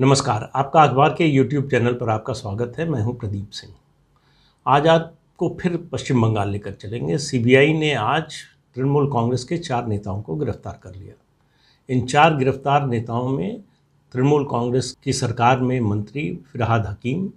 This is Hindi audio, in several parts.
नमस्कार आपका अखबार के यूट्यूब चैनल पर आपका स्वागत है मैं हूं प्रदीप सिंह आज आपको फिर पश्चिम बंगाल लेकर चलेंगे सीबीआई ने आज तृणमूल कांग्रेस के चार नेताओं को गिरफ्तार कर लिया इन चार गिरफ्तार नेताओं में तृणमूल कांग्रेस की सरकार में मंत्री फिरहाद हकीम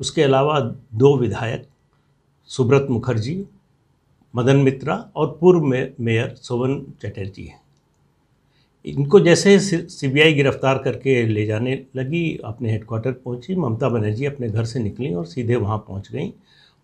उसके अलावा दो विधायक सुब्रत मुखर्जी मदन मित्रा और पूर्व मेयर सोवन चटर्जी हैं इनको जैसे सीबीआई गिरफ्तार करके ले जाने लगी अपने हेडक्वार्टर पहुंची ममता बनर्जी अपने घर से निकली और सीधे वहां पहुंच गई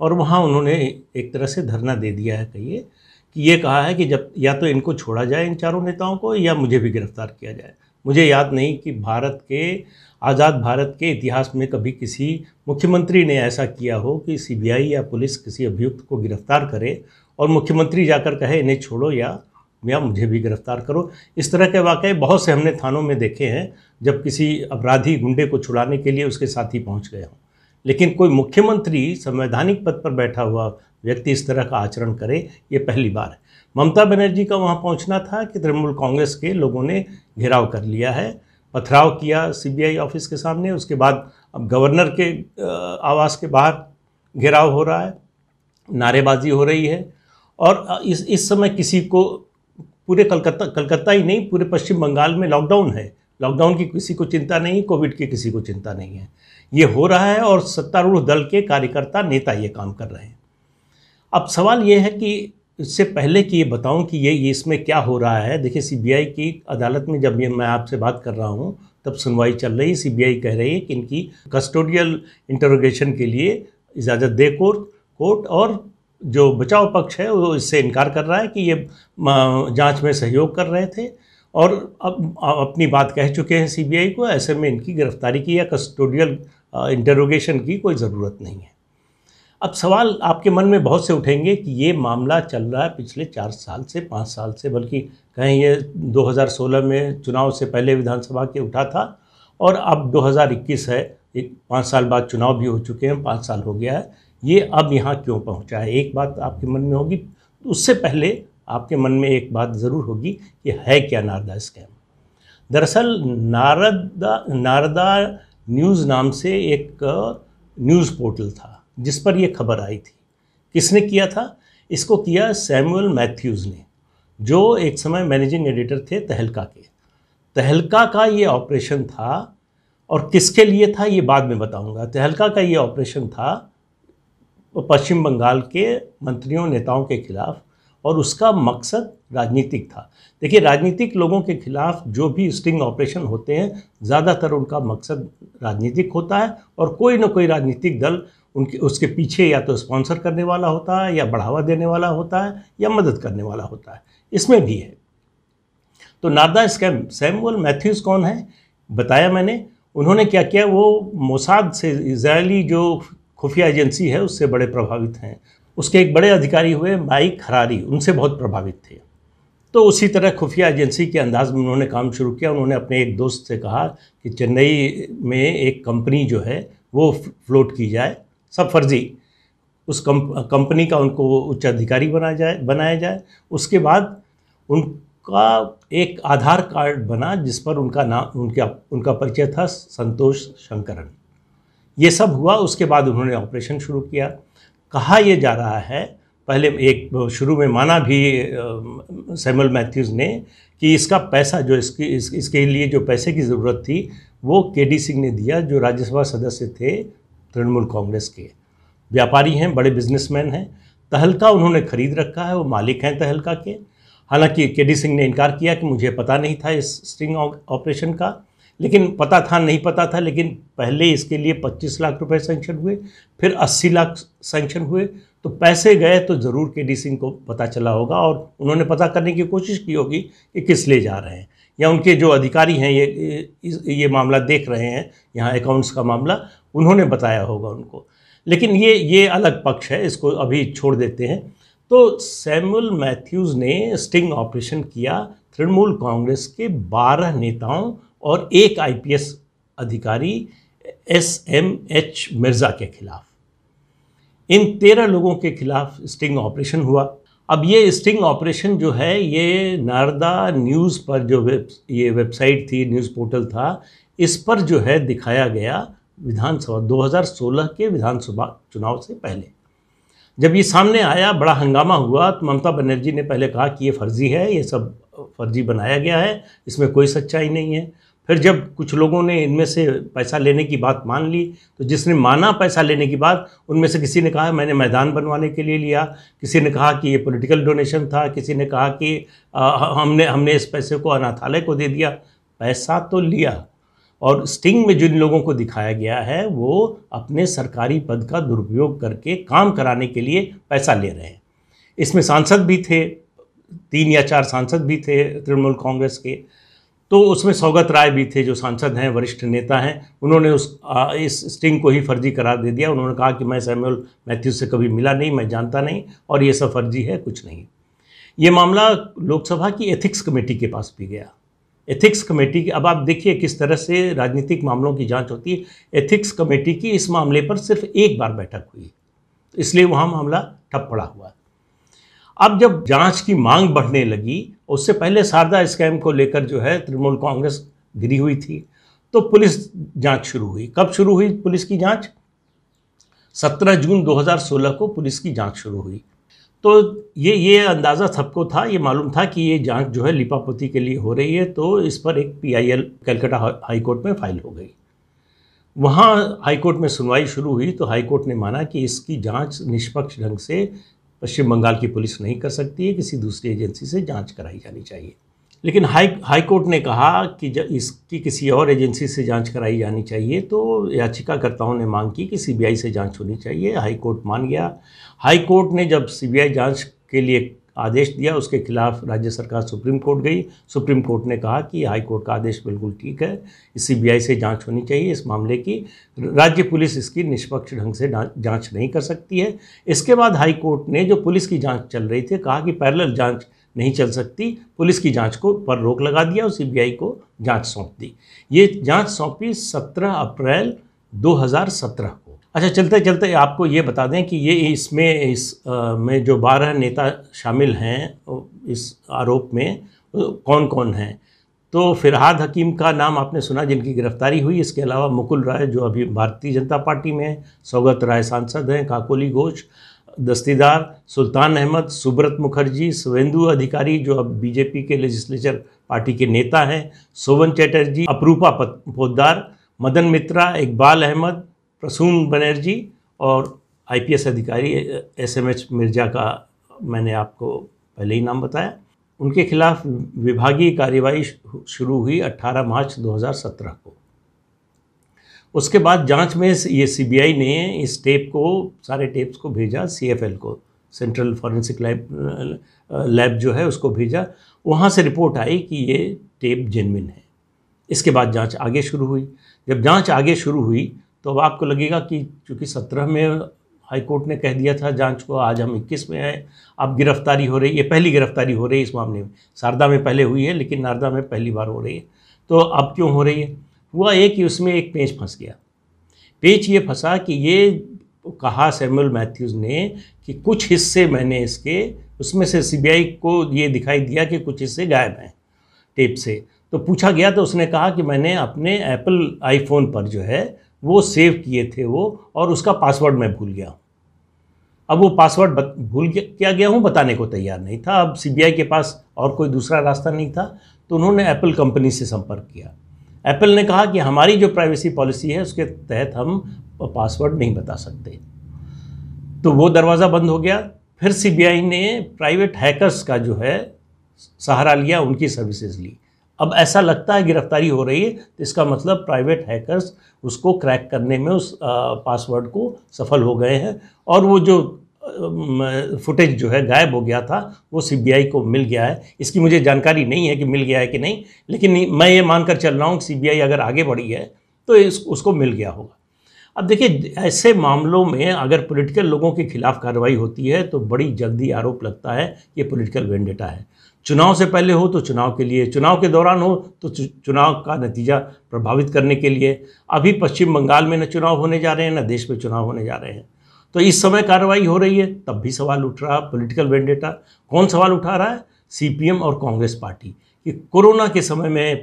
और वहां उन्होंने एक तरह से धरना दे दिया है कहिए कि ये कहा है कि जब या तो इनको छोड़ा जाए इन चारों नेताओं को या मुझे भी गिरफ्तार किया जाए मुझे याद नहीं कि भारत के आज़ाद भारत के इतिहास में कभी किसी मुख्यमंत्री ने ऐसा किया हो कि सीबीआई या पुलिस किसी अभियुक्त को गिरफ्तार करे और मुख्यमंत्री जाकर कहे इन्हें छोड़ो या या मुझे भी गिरफ्तार करो इस तरह के वाक़े बहुत से हमने थानों में देखे हैं जब किसी अपराधी गुंडे को छुड़ाने के लिए उसके साथ ही पहुँच गए हों लेकिन कोई मुख्यमंत्री संवैधानिक पद पर बैठा हुआ व्यक्ति इस तरह का आचरण करे ये पहली बार है ममता बनर्जी का वहाँ पहुँचना था कि तृणमूल कांग्रेस के लोगों ने घेराव कर लिया है पथराव किया सीबीआई ऑफिस के सामने उसके बाद अब गवर्नर के आवास के बाहर घेराव हो रहा है नारेबाजी हो रही है और इस इस समय किसी को पूरे कलकत्ता कलकत्ता ही नहीं पूरे पश्चिम बंगाल में लॉकडाउन है लॉकडाउन की किसी को चिंता नहीं कोविड की किसी को चिंता नहीं है ये हो रहा है और सत्तारूढ़ दल के कार्यकर्ता नेता ये काम कर रहे हैं अब सवाल ये है कि इससे पहले कि ये बताऊं कि ये, इसमें क्या हो रहा है देखिए सीबीआई की अदालत में जब मैं आपसे बात कर रहा हूँ तब सुनवाई चल रही है सीबीआई कह रही है कि इनकी कस्टोडियल इंटरोगेशन के लिए इजाज़त दे कोर्ट कोर्ट और जो बचाव पक्ष है वो इससे इनकार कर रहा है कि ये जांच में सहयोग कर रहे थे और अब अपनी बात कह चुके हैं सीबीआई को ऐसे में इनकी गिरफ्तारी की या कस्टोडियल इंटरोगेशन की कोई ज़रूरत नहीं है अब सवाल आपके मन में बहुत से उठेंगे कि ये मामला चल रहा है पिछले चार साल से पाँच साल से बल्कि कहीं ये 2016 में चुनाव से पहले विधानसभा के उठा था और अब 2021 है पाँच साल बाद चुनाव भी हो चुके हैं पाँच साल हो गया है ये अब यहाँ क्यों पहुँचा है एक बात आपके मन में होगी तो उससे पहले आपके मन में एक बात ज़रूर होगी कि है क्या नारदा स्कैम दरअसल नारदा नारदा न्यूज़ नाम से एक न्यूज़ पोर्टल था जिस पर यह खबर आई थी किसने किया था इसको किया सैमुअल मैथ्यूज़ ने जो एक समय मैनेजिंग एडिटर थे तहलका के तहलका का ये ऑपरेशन था और किसके लिए था ये बाद में बताऊंगा तहलका का ये ऑपरेशन था पश्चिम बंगाल के मंत्रियों नेताओं के खिलाफ और उसका मकसद राजनीतिक था देखिए राजनीतिक लोगों के खिलाफ जो भी स्टिंग ऑपरेशन होते हैं ज़्यादातर उनका मकसद राजनीतिक होता है और कोई ना कोई राजनीतिक दल उनके उसके पीछे या तो स्पॉन्सर करने वाला होता है या बढ़ावा देने वाला होता है या मदद करने वाला होता है इसमें भी है तो नारदा स्कैम सैमुअल मैथ्यूज कौन है बताया मैंने उन्होंने क्या किया वो मोसाद से इसराइली जो खुफिया एजेंसी है उससे बड़े प्रभावित हैं उसके एक बड़े अधिकारी हुए माइक हरारी उनसे बहुत प्रभावित थे तो उसी तरह खुफिया एजेंसी के अंदाज में उन्होंने काम शुरू किया उन्होंने अपने एक दोस्त से कहा कि चेन्नई में एक कंपनी जो है वो फ्लोट की जाए सब फर्जी उस कंपनी का उनको उच्च अधिकारी बनाया जाए बनाया जाए उसके बाद उनका एक आधार कार्ड बना जिस पर उनका नाम उनका उनका परिचय था संतोष शंकरन ये सब हुआ उसके बाद उन्होंने ऑपरेशन शुरू किया कहा यह जा रहा है पहले एक शुरू में माना भी सैमुअल मैथ्यूज़ ने कि इसका पैसा जो इसकी इस, इसके लिए जो पैसे की ज़रूरत थी वो के डी सिंह ने दिया जो राज्यसभा सदस्य थे तृणमूल कांग्रेस के व्यापारी हैं बड़े बिजनेसमैन हैं तहलका उन्होंने खरीद रखा है वो मालिक हैं तहलका के हालांकि के डी सिंह ने इनकार किया कि मुझे पता नहीं था इस स्टिंग ऑपरेशन का लेकिन पता था नहीं पता था लेकिन पहले इसके लिए 25 लाख रुपए सैंक्शन हुए फिर 80 लाख सैंक्शन हुए तो पैसे गए तो ज़रूर के डी सिंह को पता चला होगा और उन्होंने पता करने की कोशिश की होगी कि किस ले जा रहे हैं या उनके जो अधिकारी हैं ये ये मामला देख रहे हैं यहाँ अकाउंट्स का मामला उन्होंने बताया होगा उनको लेकिन ये ये अलग पक्ष है इसको अभी छोड़ देते हैं तो सैमुअल मैथ्यूज़ ने स्टिंग ऑपरेशन किया तृणमूल कांग्रेस के बारह नेताओं और एक आईपीएस अधिकारी एस एम एच मिर्ज़ा के खिलाफ इन तेरह लोगों के खिलाफ स्टिंग ऑपरेशन हुआ अब ये स्टिंग ऑपरेशन जो है ये नारदा न्यूज़ पर जो वेब ये वेबसाइट थी न्यूज़ पोर्टल था इस पर जो है दिखाया गया विधानसभा 2016 के विधानसभा चुनाव से पहले जब ये सामने आया बड़ा हंगामा हुआ तो ममता बनर्जी ने पहले कहा कि ये फर्जी है ये सब फर्जी बनाया गया है इसमें कोई सच्चाई नहीं है फिर जब कुछ लोगों ने इनमें से पैसा लेने की बात मान ली तो जिसने माना पैसा लेने की बात उनमें से किसी ने कहा मैंने मैदान बनवाने के लिए लिया किसी ने कहा कि ये पॉलिटिकल डोनेशन था किसी ने कहा कि आ, हमने हमने इस पैसे को अनाथालय को दे दिया पैसा तो लिया और स्टिंग में जिन लोगों को दिखाया गया है वो अपने सरकारी पद का दुरुपयोग करके काम कराने के लिए पैसा ले रहे हैं इसमें सांसद भी थे तीन या चार सांसद भी थे तृणमूल कांग्रेस के तो उसमें सौगत राय भी थे जो सांसद हैं वरिष्ठ नेता हैं उन्होंने उस आ, इस स्टिंग को ही फर्जी करार दे दिया उन्होंने कहा कि मैं सैमुअल मैथ्यूज से कभी मिला नहीं मैं जानता नहीं और ये सब फर्जी है कुछ नहीं ये मामला लोकसभा की एथिक्स कमेटी के पास भी गया एथिक्स कमेटी की अब आप देखिए किस तरह से राजनीतिक मामलों की जांच होती है एथिक्स कमेटी की इस मामले पर सिर्फ एक बार बैठक हुई इसलिए वहाँ मामला ठप पड़ा हुआ है अब जब जांच की मांग बढ़ने लगी उससे पहले शारदा स्कैम को लेकर जो है तृणमूल कांग्रेस घिरी हुई थी तो पुलिस जांच शुरू हुई कब शुरू हुई पुलिस की जांच 17 जून 2016 को पुलिस की जांच शुरू हुई तो ये ये अंदाज़ा सबको था ये मालूम था कि ये जांच जो है लिपापोती के लिए हो रही है तो इस पर एक पीआईएल कलकत्ता हाईकोर्ट में फाइल हो गई वहाँ हाईकोर्ट में सुनवाई शुरू हुई तो हाईकोर्ट ने माना कि इसकी जांच निष्पक्ष ढंग से पश्चिम बंगाल की पुलिस नहीं कर सकती है किसी दूसरी एजेंसी से जांच कराई जानी चाहिए लेकिन हाई हाई कोर्ट ने कहा कि जब इसकी किसी और एजेंसी से जांच कराई जानी चाहिए तो याचिकाकर्ताओं ने मांग की कि सीबीआई से जांच होनी चाहिए हाईकोर्ट मान गया हाई कोर्ट ने जब सीबीआई जांच के लिए आदेश दिया उसके खिलाफ राज्य सरकार सुप्रीम कोर्ट गई सुप्रीम कोर्ट ने कहा कि हाई कोर्ट का आदेश बिल्कुल ठीक है इस सीबीआई से जांच होनी चाहिए इस मामले की राज्य पुलिस इसकी निष्पक्ष ढंग से जांच नहीं कर सकती है इसके बाद हाई कोर्ट ने जो पुलिस की जांच चल रही थी कहा कि पैरल जांच नहीं चल सकती पुलिस की जांच को पर रोक लगा दिया और सीबीआई को जांच सौंप दी ये जांच सौंपी 17 अप्रैल 2017 अच्छा चलते चलते आपको ये बता दें कि ये इसमें इस में जो बारह नेता शामिल हैं इस आरोप में कौन कौन हैं तो फिरहाद हकीम का नाम आपने सुना जिनकी गिरफ्तारी हुई इसके अलावा मुकुल राय जो अभी भारतीय जनता पार्टी में है सौगत राय सांसद हैं काकोली घोष दस्तीदार सुल्तान अहमद सुब्रत मुखर्जी सुवेंदु अधिकारी जो अब बीजेपी के लेजिस्लेचर पार्टी के नेता हैं सोवन चैटर्जी अपरूपा पोदार मदन मित्रा इकबाल अहमद प्रसून बनर्जी और आईपीएस अधिकारी एसएमएच मिर्जा का मैंने आपको पहले ही नाम बताया उनके खिलाफ विभागीय कार्यवाही शुरू हुई 18 मार्च 2017 को उसके बाद जांच में ये सीबीआई ने इस टेप को सारे टेप्स को भेजा सीएफएल को सेंट्रल फॉरेंसिक लैब लैब जो है उसको भेजा वहाँ से रिपोर्ट आई कि ये टेप जेनविन है इसके बाद जांच आगे शुरू हुई जब जांच आगे शुरू हुई तो अब आपको लगेगा कि चूँकि सत्रह में हाईकोर्ट ने कह दिया था जांच को आज हम इक्कीस में आए अब गिरफ्तारी हो रही है पहली गिरफ्तारी हो रही है इस मामले में शारदा में पहले हुई है लेकिन नारदा में पहली बार हो रही है तो अब क्यों हो रही है हुआ ये कि उसमें एक पेच फंस गया पेच ये फंसा कि ये कहा सैमुअल मैथ्यूज़ ने कि कुछ हिस्से मैंने इसके उसमें से सीबीआई को ये दिखाई दिया कि कुछ हिस्से गायब हैं टेप से तो पूछा गया तो उसने कहा कि मैंने अपने एप्पल आईफोन पर जो है वो सेव किए थे वो और उसका पासवर्ड मैं भूल गया अब वो पासवर्ड भूल किया गया हूँ बताने को तैयार नहीं था अब सीबीआई के पास और कोई दूसरा रास्ता नहीं था तो उन्होंने एप्पल कंपनी से संपर्क किया एप्पल ने कहा कि हमारी जो प्राइवेसी पॉलिसी है उसके तहत हम पासवर्ड नहीं बता सकते तो वो दरवाज़ा बंद हो गया फिर सीबीआई ने प्राइवेट हैकर्स का जो है सहारा लिया उनकी सर्विसेज ली अब ऐसा लगता है गिरफ्तारी हो रही है तो इसका मतलब प्राइवेट हैकर्स उसको क्रैक करने में उस पासवर्ड को सफल हो गए हैं और वो जो फुटेज जो है गायब हो गया था वो सीबीआई को मिल गया है इसकी मुझे जानकारी नहीं है कि मिल गया है कि नहीं लेकिन मैं ये मानकर चल रहा हूँ कि सीबीआई अगर आगे बढ़ी है तो इस उसको मिल गया होगा अब देखिए ऐसे मामलों में अगर पॉलिटिकल लोगों के खिलाफ कार्रवाई होती है तो बड़ी जल्दी आरोप लगता है कि ये पॉलिटिकल वेंडेटा है चुनाव से पहले हो तो चुनाव के लिए चुनाव के दौरान हो तो चुनाव का नतीजा प्रभावित करने के लिए अभी पश्चिम बंगाल में न चुनाव होने जा रहे हैं न देश में चुनाव होने जा रहे हैं तो इस समय कार्रवाई हो रही है तब भी सवाल उठ रहा है पॉलिटिकल वेंडेटा कौन सवाल उठा रहा है सी और कांग्रेस पार्टी कि कोरोना के समय में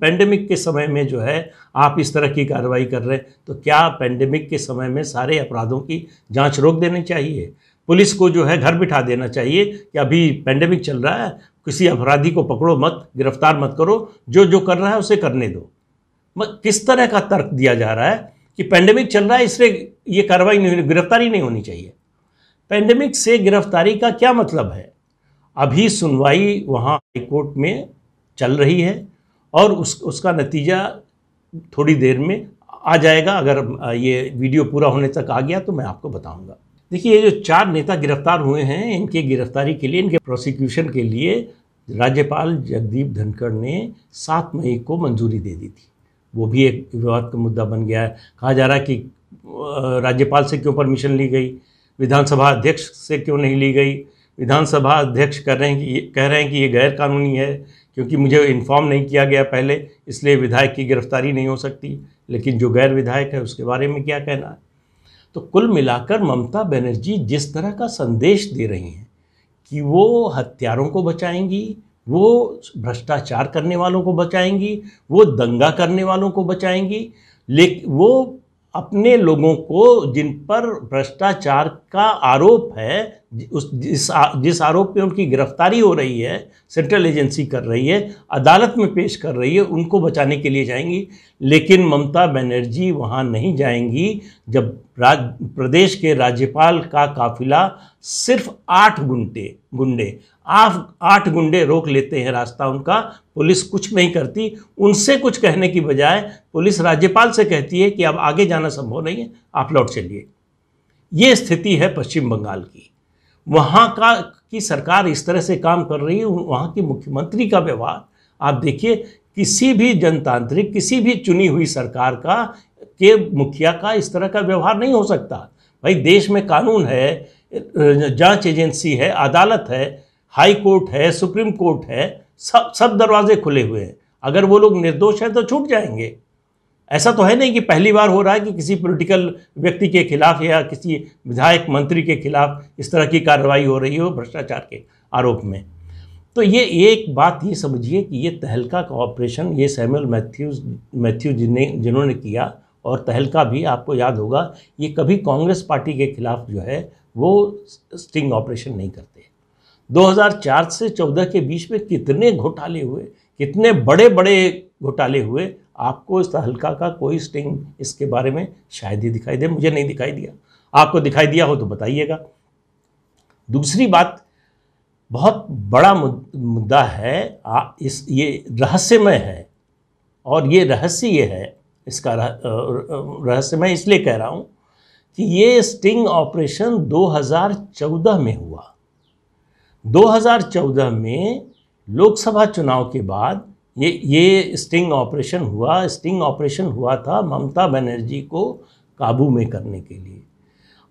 पेंडेमिक के समय में जो है आप इस तरह की कार्रवाई कर रहे हैं तो क्या पेंडेमिक के समय में सारे अपराधों की जांच रोक देनी चाहिए पुलिस को जो है घर बिठा देना चाहिए कि अभी पैंडेमिक चल रहा है किसी अपराधी को पकड़ो मत गिरफ्तार मत करो जो जो कर रहा है उसे करने दो किस तरह का तर्क दिया जा रहा है कि पैंडेमिक चल रहा है इसलिए ये कार्रवाई नहीं होनी गिरफ्तारी नहीं होनी चाहिए पैंडेमिक से गिरफ्तारी का क्या मतलब है अभी सुनवाई वहाँ हाईकोर्ट में चल रही है और उस उसका नतीजा थोड़ी देर में आ जाएगा अगर ये वीडियो पूरा होने तक आ गया तो मैं आपको बताऊंगा देखिए ये जो चार नेता गिरफ्तार हुए हैं इनके गिरफ्तारी के लिए इनके प्रोसिक्यूशन के लिए राज्यपाल जगदीप धनखड़ ने सात मई को मंजूरी दे दी थी वो भी एक विवाद का मुद्दा बन गया है कहा जा रहा है कि राज्यपाल से क्यों परमिशन ली गई विधानसभा अध्यक्ष से क्यों नहीं ली गई विधानसभा अध्यक्ष कर रहे हैं कि कह रहे हैं कि ये गैर कानूनी है क्योंकि मुझे इन्फॉर्म नहीं किया गया पहले इसलिए विधायक की गिरफ्तारी नहीं हो सकती लेकिन जो गैर विधायक है उसके बारे में क्या कहना है तो कुल मिलाकर ममता बनर्जी जिस तरह का संदेश दे रही हैं कि वो हत्यारों को बचाएंगी वो भ्रष्टाचार करने वालों को बचाएंगी वो दंगा करने वालों को बचाएंगी लेकिन वो अपने लोगों को जिन पर भ्रष्टाचार का आरोप है उस जिस आ, जिस आरोप पे उनकी गिरफ्तारी हो रही है सेंट्रल एजेंसी कर रही है अदालत में पेश कर रही है उनको बचाने के लिए जाएंगी लेकिन ममता बनर्जी वहाँ नहीं जाएंगी जब राज प्रदेश के राज्यपाल का काफिला सिर्फ आठ गुंडे गुंडे आठ गुंडे रोक लेते हैं रास्ता उनका पुलिस कुछ नहीं करती उनसे कुछ कहने की बजाय पुलिस राज्यपाल से कहती है कि अब आगे जाना संभव नहीं है आप लौट चलिए ये स्थिति है पश्चिम बंगाल की वहाँ का की सरकार इस तरह से काम कर रही है वहाँ की मुख्यमंत्री का व्यवहार आप देखिए किसी भी जनतांत्रिक किसी भी चुनी हुई सरकार का के मुखिया का इस तरह का व्यवहार नहीं हो सकता भाई देश में कानून है जांच एजेंसी है अदालत है हाई कोर्ट है सुप्रीम कोर्ट है सब सब दरवाजे खुले हुए हैं अगर वो लोग निर्दोष हैं तो छूट जाएंगे ऐसा तो है नहीं कि पहली बार हो रहा है कि किसी पॉलिटिकल व्यक्ति के खिलाफ या किसी विधायक मंत्री के खिलाफ इस तरह की कार्रवाई हो रही हो भ्रष्टाचार के आरोप में तो ये एक बात ये समझिए कि ये तहलका का ऑपरेशन ये सैमुअल मैथ्यूज मैथ्यू जिन्हें जिन्होंने किया और तहलका भी आपको याद होगा ये कभी कांग्रेस पार्टी के खिलाफ जो है वो स्टिंग ऑपरेशन नहीं करते 2004 से 14 के बीच में कितने घोटाले हुए कितने बड़े बड़े घोटाले हुए आपको इस हल्का का कोई स्टिंग इसके बारे में शायद ही दिखाई दे मुझे नहीं दिखाई दिया आपको दिखाई दिया हो तो बताइएगा दूसरी बात बहुत बड़ा मुद्दा है आ, इस ये रहस्यमय है और ये रहस्य ये है इसका रह, रहस्यमय इसलिए कह रहा हूँ कि ये स्टिंग ऑपरेशन 2014 में हुआ 2014 में लोकसभा चुनाव के बाद ये ये स्टिंग ऑपरेशन हुआ स्टिंग ऑपरेशन हुआ था ममता बनर्जी को काबू में करने के लिए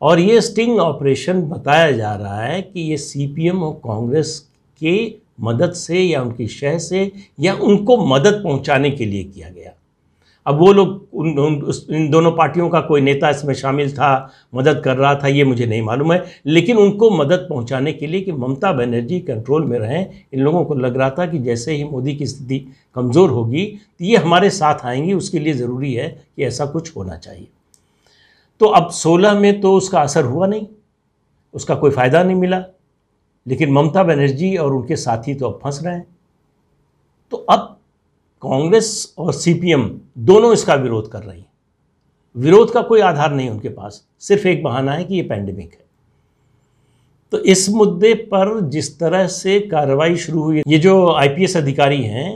और ये स्टिंग ऑपरेशन बताया जा रहा है कि ये सीपीएम और कांग्रेस के मदद से या उनकी शह से या उनको मदद पहुंचाने के लिए किया गया अब वो लोग उन, उन इन दोनों पार्टियों का कोई नेता इसमें शामिल था मदद कर रहा था ये मुझे नहीं मालूम है लेकिन उनको मदद पहुंचाने के लिए कि ममता बनर्जी कंट्रोल में रहें इन लोगों को लग रहा था कि जैसे ही मोदी की स्थिति कमज़ोर होगी तो ये हमारे साथ आएंगी उसके लिए ज़रूरी है कि ऐसा कुछ होना चाहिए तो अब सोलह में तो उसका असर हुआ नहीं उसका कोई फ़ायदा नहीं मिला लेकिन ममता बनर्जी और उनके साथी तो अब फंस रहे हैं तो अब कांग्रेस और सीपीएम दोनों इसका विरोध कर रही विरोध का कोई आधार नहीं उनके पास सिर्फ एक बहाना है कि ये पैंडेमिक है तो इस मुद्दे पर जिस तरह से कार्रवाई शुरू हुई ये जो आईपीएस अधिकारी हैं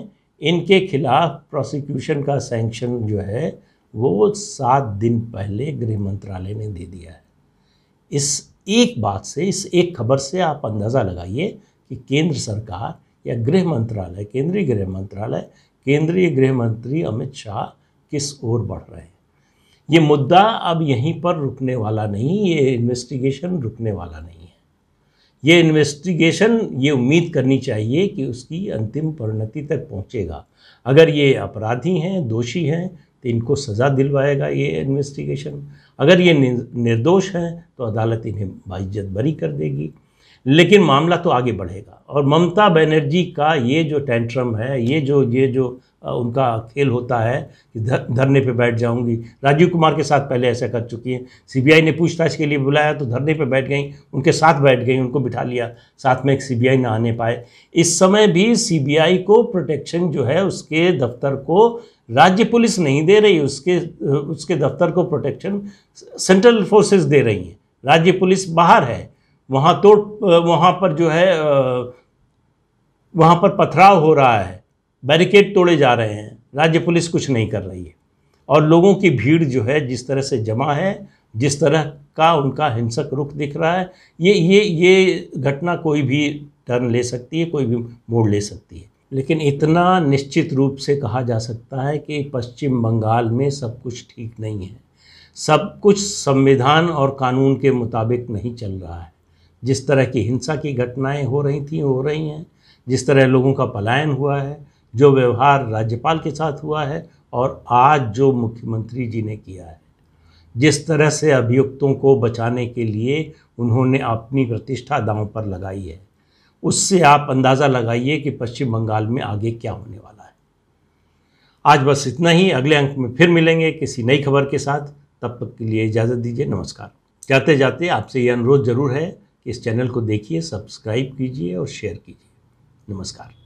इनके खिलाफ प्रोसिक्यूशन का सैंक्शन जो है वो सात दिन पहले गृह मंत्रालय ने दे दिया है इस एक बात से इस एक खबर से आप अंदाज़ा लगाइए कि केंद्र सरकार या गृह मंत्रालय केंद्रीय गृह मंत्रालय केंद्रीय गृह मंत्री अमित शाह किस ओर बढ़ रहे हैं ये मुद्दा अब यहीं पर रुकने वाला नहीं ये इन्वेस्टिगेशन रुकने वाला नहीं है ये इन्वेस्टिगेशन ये उम्मीद करनी चाहिए कि उसकी अंतिम परिणति तक पहुंचेगा अगर ये अपराधी हैं दोषी हैं तो इनको सज़ा दिलवाएगा ये इन्वेस्टिगेशन अगर ये निर्दोष हैं तो अदालत इन्हें बाइज्जत बरी कर देगी लेकिन मामला तो आगे बढ़ेगा और ममता बनर्जी का ये जो टेंट्रम है ये जो ये जो उनका खेल होता है कि धरने पे बैठ जाऊंगी राजीव कुमार के साथ पहले ऐसा कर चुकी हैं सीबीआई ने पूछताछ के लिए बुलाया तो धरने पे बैठ गई उनके साथ बैठ गई उनको बिठा लिया साथ में एक सीबीआई ना आने पाए इस समय भी सीबीआई को प्रोटेक्शन जो है उसके दफ्तर को राज्य पुलिस नहीं दे रही उसके उसके दफ्तर को प्रोटेक्शन सेंट्रल फोर्सेज दे रही हैं राज्य पुलिस बाहर है वहाँ तो वहाँ पर जो है वहाँ पर पथराव हो रहा है बैरिकेड तोड़े जा रहे हैं राज्य पुलिस कुछ नहीं कर रही है और लोगों की भीड़ जो है जिस तरह से जमा है जिस तरह का उनका हिंसक रुख दिख रहा है ये ये ये घटना कोई भी टर्न ले सकती है कोई भी मोड़ ले सकती है लेकिन इतना निश्चित रूप से कहा जा सकता है कि पश्चिम बंगाल में सब कुछ ठीक नहीं है सब कुछ संविधान और कानून के मुताबिक नहीं चल रहा है जिस तरह की हिंसा की घटनाएं हो रही थी हो रही हैं जिस तरह लोगों का पलायन हुआ है जो व्यवहार राज्यपाल के साथ हुआ है और आज जो मुख्यमंत्री जी ने किया है जिस तरह से अभियुक्तों को बचाने के लिए उन्होंने अपनी प्रतिष्ठा दांव पर लगाई है उससे आप अंदाज़ा लगाइए कि पश्चिम बंगाल में आगे क्या होने वाला है आज बस इतना ही अगले अंक में फिर मिलेंगे किसी नई खबर के साथ तब तक के लिए इजाज़त दीजिए नमस्कार जाते जाते आपसे ये अनुरोध ज़रूर है इस चैनल को देखिए सब्सक्राइब कीजिए और शेयर कीजिए नमस्कार